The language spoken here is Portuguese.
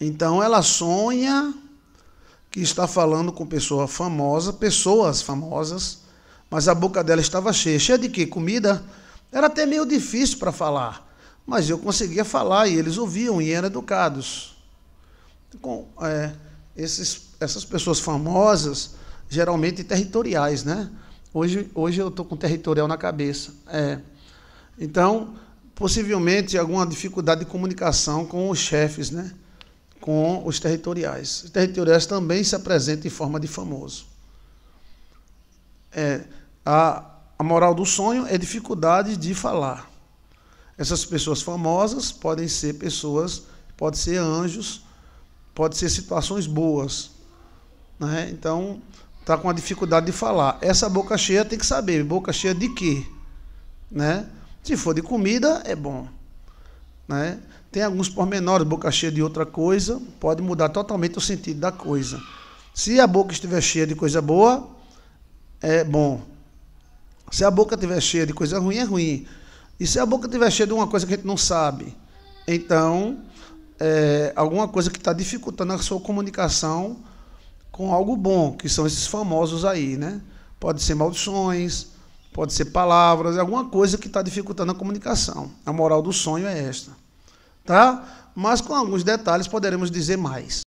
Então ela sonha que está falando com pessoa famosa, pessoas famosas, mas a boca dela estava cheia. Cheia de quê? Comida? Era até meio difícil para falar, mas eu conseguia falar e eles ouviam e eram educados. Com, é, esses, essas pessoas famosas, geralmente territoriais, né? Hoje, hoje eu estou com territorial na cabeça. É. Então, possivelmente alguma dificuldade de comunicação com os chefes, né? com os territoriais. Os territoriais também se apresentam em forma de famoso. É, a, a moral do sonho é dificuldade de falar. Essas pessoas famosas podem ser pessoas, podem ser anjos, podem ser situações boas. Né? Então, está com a dificuldade de falar. Essa boca cheia tem que saber, boca cheia de quê? Né? Se for de comida, é bom. Né? Tem alguns pormenores, boca cheia de outra coisa, pode mudar totalmente o sentido da coisa. Se a boca estiver cheia de coisa boa, é bom. Se a boca estiver cheia de coisa ruim, é ruim. E se a boca estiver cheia de uma coisa que a gente não sabe, então é alguma coisa que está dificultando a sua comunicação com algo bom, que são esses famosos aí, né? Pode ser maldições, pode ser palavras, é alguma coisa que está dificultando a comunicação. A moral do sonho é esta. Tá? Mas com alguns detalhes poderemos dizer mais.